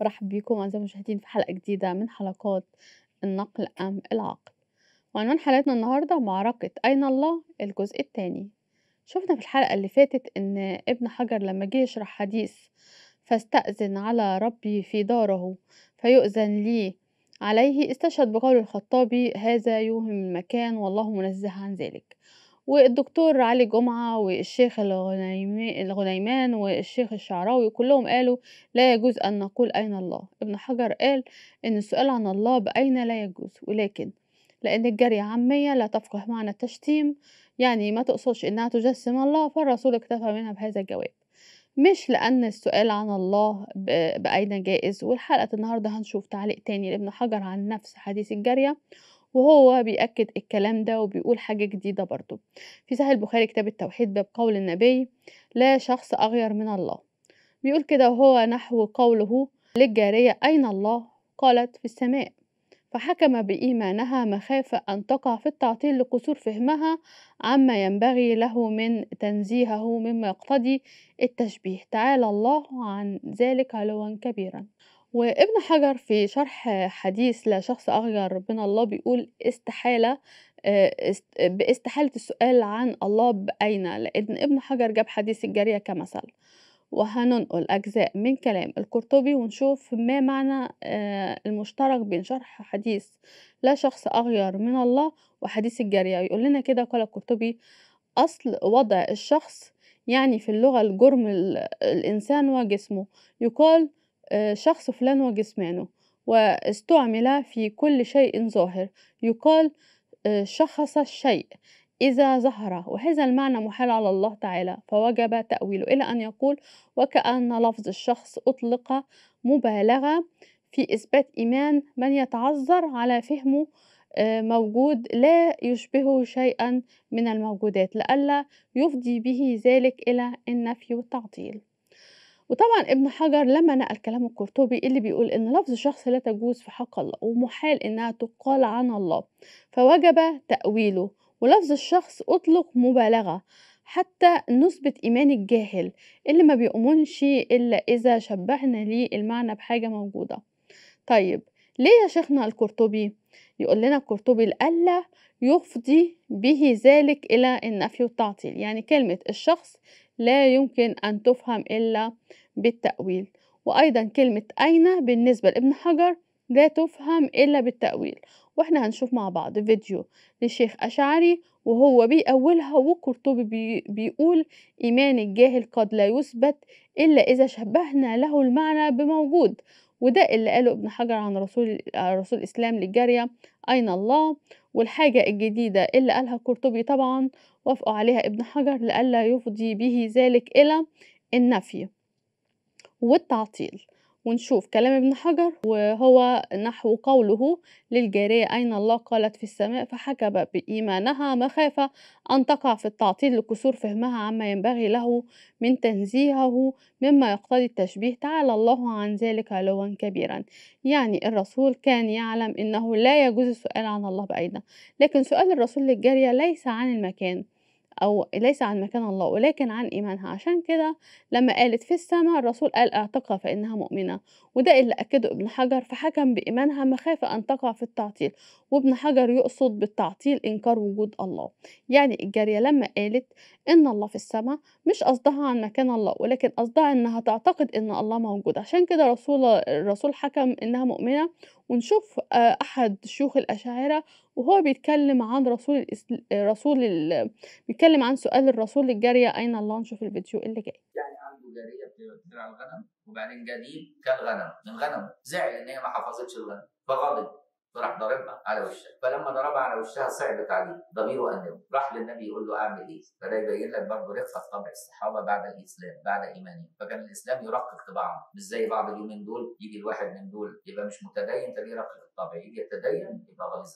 برحب بكم أعزائي المشاهدين في حلقة جديدة من حلقات النقل أم العقل وعنوان حلقتنا النهاردة معركة أين الله الجزء الثاني شفنا في الحلقة اللي فاتت إن ابن حجر لما جه يشرح حديث فاستأذن على ربي في داره فيؤذن لي عليه استشهد بقول الخطابي هذا يوهم المكان والله منزه عن ذلك والدكتور علي جمعة والشيخ الغنيمان والشيخ الشعراوي كلهم قالوا لا يجوز أن نقول أين الله ابن حجر قال إن السؤال عن الله بأين لا يجوز ولكن لأن الجري عامية لا تفقه معنى التشتيم يعني ما تقصدش إنها تجسم الله فالرسول اكتفى منها بهذا الجواب مش لأن السؤال عن الله بأين جائز والحلقة النهاردة هنشوف تعليق تاني لابن حجر عن نفس حديث الجارية وهو بيأكد الكلام ده وبيقول حاجة جديدة برضو في سهل البخاري كتاب التوحيد باب قول النبي لا شخص أغير من الله بيقول كده وهو نحو قوله للجارية أين الله قالت في السماء فحكم بإيمانها مخافة أن تقع في التعطيل لقصور فهمها عما ينبغي له من تنزيهه مما يقتضي التشبيه تعالى الله عن ذلك علوا كبيرا وابن حجر في شرح حديث لشخص أغير ربنا الله بيقول استحالة آه، باستحالة السؤال عن الله بأين لأن ابن حجر جاب حديث الجارية كمثل وهننقل أجزاء من كلام القرطبي ونشوف ما معنى آه، المشترك بين شرح حديث لا شخص أغير من الله وحديث الجارية يقول لنا كده قال القرطبي أصل وضع الشخص يعني في اللغة الجرم الإنسان وجسمه يقال شخص فلان وجسمانه واستعمل في كل شيء ظاهر يقال آه، شخص الشيء إذا ظهر وهذا المعنى محال على الله تعالى فوجب تأويله إلى أن يقول وكأن لفظ الشخص أطلق مبالغة في إثبات إيمان من يتعذر على فهمه آه، موجود لا يشبهه شيئا من الموجودات لئلا يفضي به ذلك إلى النفي والتعطيل وطبعا ابن حجر لما نقل كلام القرطبي اللي بيقول إن لفظ الشخص لا تجوز في حق الله ومحال إنها تقال عن الله فوجب تأويله ولفظ الشخص أطلق مبالغة حتى نثبت إيمان الجاهل اللي ما بيؤمنش إلا إذا شبهنا ليه المعنى بحاجة موجودة طيب ليه يا شيخنا القرطبي يقول لنا القرطبي الألا يفضي به ذلك إلى النفي والتعطيل يعني كلمة الشخص لا يمكن أن تفهم إلا بالتأويل وأيضا كلمة أين بالنسبة لابن حجر لا تفهم إلا بالتأويل وإحنا هنشوف مع بعض فيديو للشيخ أشعري وهو بيأولها والقرطبي بي بيقول إيمان الجاهل قد لا يثبت إلا إذا شبهنا له المعنى بموجود وده اللي قاله ابن حجر عن رسول رسول الإسلام للجارية أين الله والحاجة الجديدة اللي قالها قرطبي طبعا وافقوا عليها ابن حجر لألا يفضي به ذلك إلى النفي والتعطيل ونشوف كلام ابن حجر وهو نحو قوله للجارية أين الله قالت في السماء فحكب بإيمانها مخافة أن تقع في التعطيل لكسور فهمها عما ينبغي له من تنزيهه مما يقتضي التشبيه تعالى الله عن ذلك علوا كبيرا يعني الرسول كان يعلم أنه لا يجوز السؤال عن الله بأيده لكن سؤال الرسول للجارية ليس عن المكان أو ليس عن مكان الله ولكن عن إيمانها عشان كده لما قالت في السماء الرسول قال اعتقها فإنها مؤمنة وده اللي أكده ابن حجر فحكم بإيمانها مخافة أن تقع في التعطيل وابن حجر يقصد بالتعطيل إنكار وجود الله يعني الجارية لما قالت إن الله في السماء مش قصدها عن مكان الله ولكن قصدها إنها تعتقد إن الله موجود عشان كده رسول الرسول حكم إنها مؤمنة ونشوف آه، أحد شيوخ الأشاعرة وهو بيتكلم عن رسول الإسل... رسول ال... بيتكلم عن سؤال الرسول للجارية أين الله نشوف الفيديو اللي جاي يعني عنده جارية بتزرع الغنم وبعدين جديد كان غنم من غنم زعل إن هي ما حفظتش الغنم فغضب راح ضربها على وشها فلما ضربها على وشها صعبت عليه ضميره أنه راح للنبي يقول له أعمل إيه فده يبين لك برضه رقة طبع الصحابة بعد الإسلام بعد إيمانهم فكان الإسلام يرقق طبعهم مش زي بعض اليومين دول يجي الواحد من دول يبقى مش متدين تلاقيه رقق الطبع يجي يتدين يبقى غليظ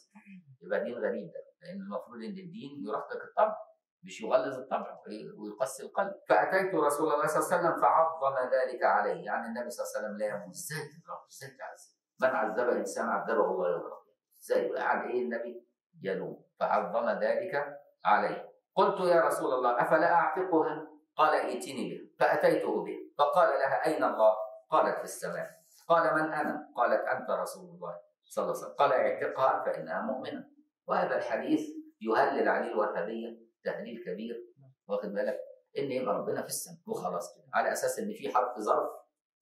يبقى دين غريب ده لأن المفروض إن الدين يرقق الطبع مش يغلظ الطبع ويقسي القلب فاتيت رسول الله صلى الله عليه وسلم فعظم ذلك عليه يعني النبي صلى الله عليه وسلم لا يقول ازاي تضربه ازاي تعزه من عذب انسان عذبه الله يوم القيامه ازاي بقى ايه النبي يلوم فعظم ذلك عليه قلت يا رسول الله افلا اعتقها قال ائتني به فاتيته به فقال لها اين الله قالت في السماء قال من انا قالت انت رسول الله صلى الله عليه وسلم قال اعتقها فانها مؤمنه وهذا الحديث يهلل عليه الوهابيه تهليل كبير واخد بالك ان يبقى ربنا في السماء وخلاص كده على اساس ان في حرف ظرف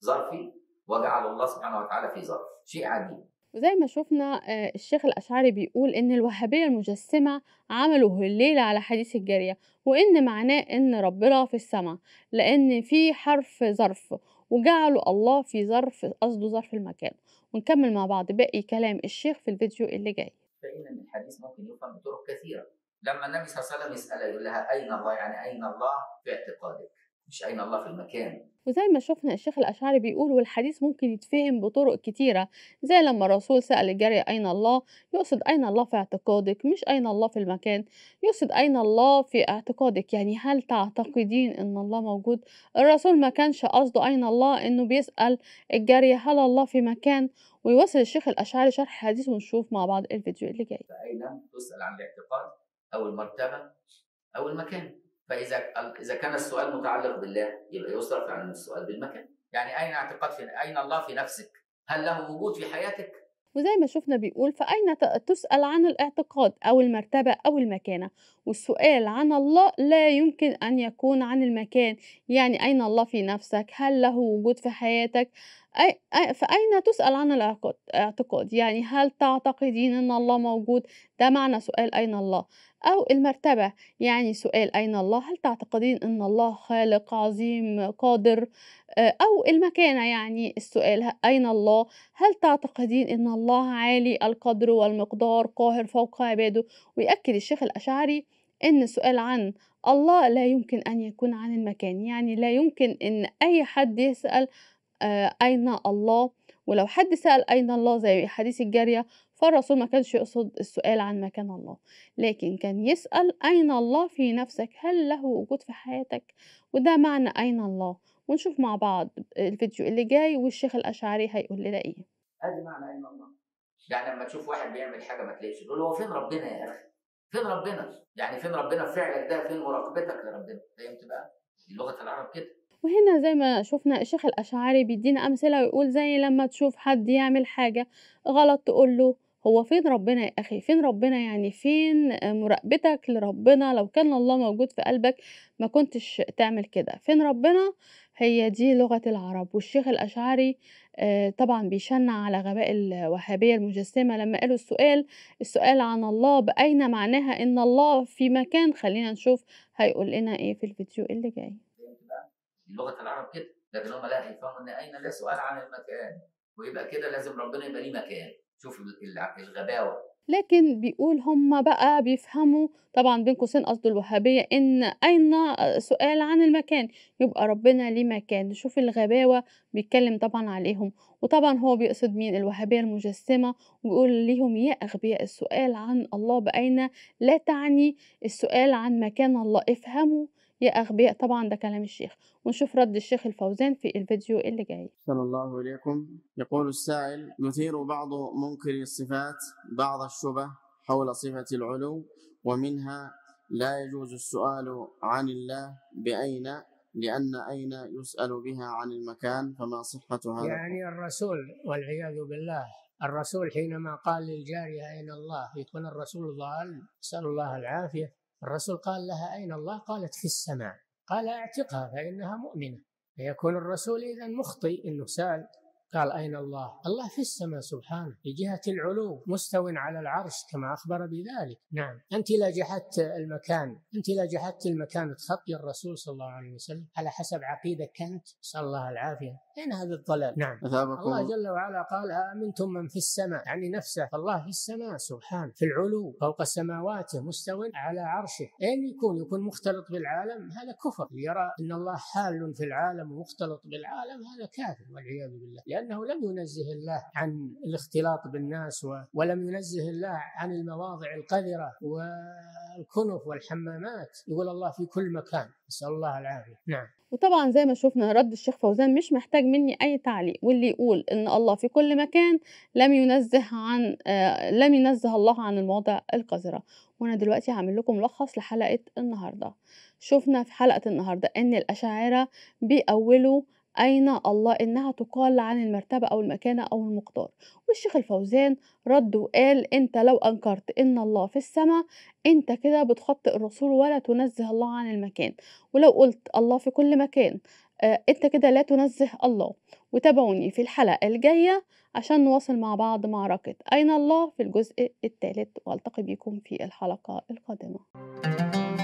ظرفي وجعل الله سبحانه وتعالى في ظرف شيء عادي وزي ما شفنا آه، الشيخ الأشعري بيقول إن الوهابية المجسمة عملوا الليلة على حديث الجارية وإن معناه إن ربنا في السماء لأن في حرف ظرف وجعلوا الله في ظرف قصده ظرف المكان ونكمل مع بعض باقي كلام الشيخ في الفيديو اللي جاي فإن الحديث ممكن يفهم بطرق كثيرة لما النبي صلى الله عليه وسلم يسأل يقول لها أين الله يعني أين الله في اعتقادك مش أين الله في المكان وزي ما شفنا الشيخ الأشعري بيقول والحديث ممكن يتفهم بطرق كتيرة زي لما الرسول سأل الجارية أين الله يقصد أين الله في اعتقادك مش أين الله في المكان يقصد أين الله في اعتقادك يعني هل تعتقدين أن الله موجود الرسول ما كانش قصده أين الله أنه بيسأل الجارية هل الله في مكان ويواصل الشيخ الأشعري شرح الحديث ونشوف مع بعض الفيديو اللي جاي أين تسأل عن الاعتقاد أو المرتبة أو المكان فاذا اذا كان السؤال متعلق بالله يبقى يصرف عن السؤال بالمكان يعني اين اعتقاد في اين الله في نفسك هل له وجود في حياتك وزي ما شفنا بيقول فأين تسأل عن الاعتقاد أو المرتبة أو المكانة والسؤال عن الله لا يمكن أن يكون عن المكان يعني أين الله في نفسك هل له وجود في حياتك أي فأين تسأل عن الاعتقاد يعني هل تعتقدين أن الله موجود ده معنى سؤال أين الله أو المرتبة يعني سؤال أين الله هل تعتقدين أن الله خالق عظيم قادر آه، أو المكانة يعني السؤال أين الله هل تعتقدين أن الله عالي القدر والمقدار قاهر فوق عباده ويأكد الشيخ الأشعري أن السؤال عن الله لا يمكن أن يكون عن المكان يعني لا يمكن أن أي حد يسأل آه، أين الله ولو حد سأل أين الله زي حديث الجارية فالرسول ما كانش يقصد السؤال عن مكان الله لكن كان يسأل أين الله في نفسك هل له وجود في حياتك وده معنى أين الله ونشوف مع بعض الفيديو اللي جاي والشيخ الأشعري هيقول لنا إيه هذا معنى أين الله يعني لما تشوف واحد بيعمل حاجة ما تلاقيش تقول هو فين ربنا يا أخي فين ربنا يعني فين ربنا فعلك ده فين مراقبتك لربنا فهمت بقى دي لغة العرب كده وهنا زي ما شفنا الشيخ الأشعري بيدينا أمثلة ويقول زي لما تشوف حد يعمل حاجة غلط تقول له هو فين ربنا يا أخي فين ربنا يعني فين مراقبتك لربنا لو كان الله موجود في قلبك ما كنتش تعمل كده فين ربنا هي دي لغة العرب والشيخ الأشعري آه، طبعا بيشنع على غباء الوهابية المجسمة لما قالوا السؤال السؤال عن الله بأين معناها إن الله في مكان خلينا نشوف هيقول لنا إيه في الفيديو اللي جاي لغه العرب كده لكن هم لا هيفهموا ان اين لا سؤال عن المكان ويبقى كده لازم ربنا يبقى ليه مكان شوف الغباوه لكن بيقول هم بقى بيفهموا طبعا بين قوسين قصده الوهابية إن أين سؤال عن المكان يبقى ربنا ليه مكان شوف الغباوة بيتكلم طبعا عليهم وطبعا هو بيقصد مين الوهابية المجسمة وبيقول ليهم يا أغبياء السؤال عن الله بأين لا تعني السؤال عن مكان الله افهموا يا أغبياء طبعا ده كلام الشيخ ونشوف رد الشيخ الفوزان في الفيديو اللي جاي صلى الله عليكم يقول السائل يثير بعض منكر الصفات بعض الشبه حول صفة العلو ومنها لا يجوز السؤال عن الله بأين لأن أين يسأل بها عن المكان فما صحة هذا يعني الرسول والعياذ بالله الرسول حينما قال للجارية أين الله يكون الرسول ضال نسأل الله العافية الرسول قال لها أين الله قالت في السماء قال أعتقها فإنها مؤمنة فيكون الرسول إذا مخطي أنه سأل قال أين الله الله في السماء سبحانه في جهة العلو مستو على العرش كما أخبر بذلك نعم أنت لا جحدت المكان أنت لا جحدت المكان تخطي الرسول صلى الله عليه وسلم على حسب عقيدة كنت نسأل الله العافية أين هذا الضلال نعم الله جل وعلا قال أمنتم من في السماء يعني نفسه فالله في السماء سبحانه في العلو فوق سماواته مستو على عرشه أين يكون يكون مختلط بالعالم هذا كفر يرى أن الله حال في العالم ومختلط بالعالم هذا كافر والعياذ بالله لأن لأنه لم ينزه الله عن الاختلاط بالناس ولم ينزه الله عن المواضع القذرة والكنف والحمامات يقول الله في كل مكان نسأل الله العافية نعم وطبعا زي ما شفنا رد الشيخ فوزان مش محتاج مني اي تعليق واللي يقول ان الله في كل مكان لم ينزه عن آه لم ينزه الله عن المواضع القذره وانا دلوقتي هعمل لكم ملخص لحلقه النهارده شفنا في حلقه النهارده ان الاشاعره بيأولوا أين الله إنها تقال عن المرتبة أو المكانة أو المقدار والشيخ الفوزان رد وقال أنت لو أنكرت إن الله في السماء أنت كده بتخطئ الرسول ولا تنزه الله عن المكان ولو قلت الله في كل مكان آه أنت كده لا تنزه الله وتابعوني في الحلقة الجاية عشان نواصل مع بعض معركة أين الله في الجزء الثالث وألتقي بكم في الحلقة القادمة